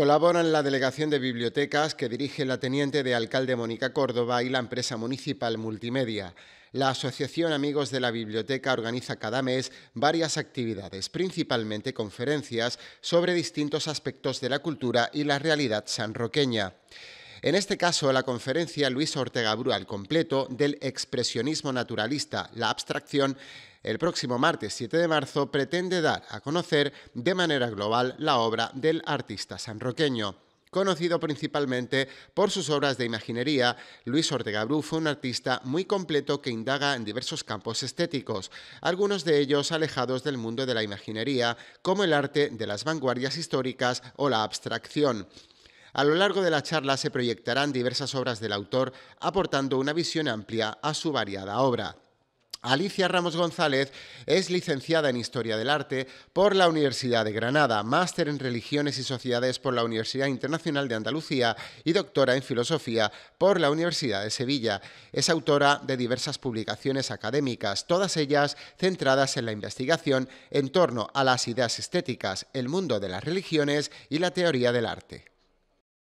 Colaboran la Delegación de Bibliotecas que dirige la Teniente de Alcalde Mónica Córdoba y la empresa municipal Multimedia. La Asociación Amigos de la Biblioteca organiza cada mes varias actividades, principalmente conferencias sobre distintos aspectos de la cultura y la realidad sanroqueña. En este caso, la conferencia Luis Ortega Brú al completo del expresionismo naturalista, la abstracción, el próximo martes 7 de marzo pretende dar a conocer de manera global la obra del artista sanroqueño. Conocido principalmente por sus obras de imaginería, Luis Ortega Bru fue un artista muy completo que indaga en diversos campos estéticos, algunos de ellos alejados del mundo de la imaginería, como el arte de las vanguardias históricas o la abstracción. A lo largo de la charla se proyectarán diversas obras del autor, aportando una visión amplia a su variada obra. Alicia Ramos González es licenciada en Historia del Arte por la Universidad de Granada, máster en Religiones y Sociedades por la Universidad Internacional de Andalucía y doctora en Filosofía por la Universidad de Sevilla. Es autora de diversas publicaciones académicas, todas ellas centradas en la investigación en torno a las ideas estéticas, el mundo de las religiones y la teoría del arte.